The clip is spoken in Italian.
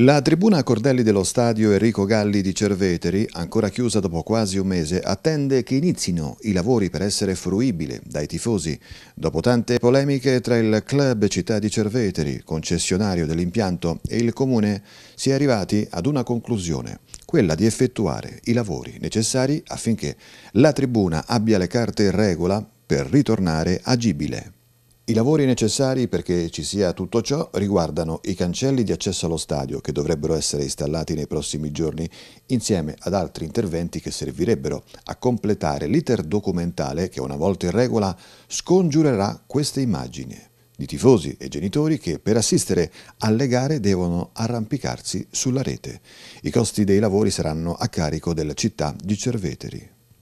La tribuna a cordelli dello stadio Enrico Galli di Cerveteri, ancora chiusa dopo quasi un mese, attende che inizino i lavori per essere fruibile dai tifosi. Dopo tante polemiche tra il club città di Cerveteri, concessionario dell'impianto, e il comune, si è arrivati ad una conclusione, quella di effettuare i lavori necessari affinché la tribuna abbia le carte in regola per ritornare agibile. I lavori necessari perché ci sia tutto ciò riguardano i cancelli di accesso allo stadio che dovrebbero essere installati nei prossimi giorni insieme ad altri interventi che servirebbero a completare l'iter documentale che una volta in regola scongiurerà queste immagini di tifosi e genitori che per assistere alle gare devono arrampicarsi sulla rete. I costi dei lavori saranno a carico della città di Cerveteri.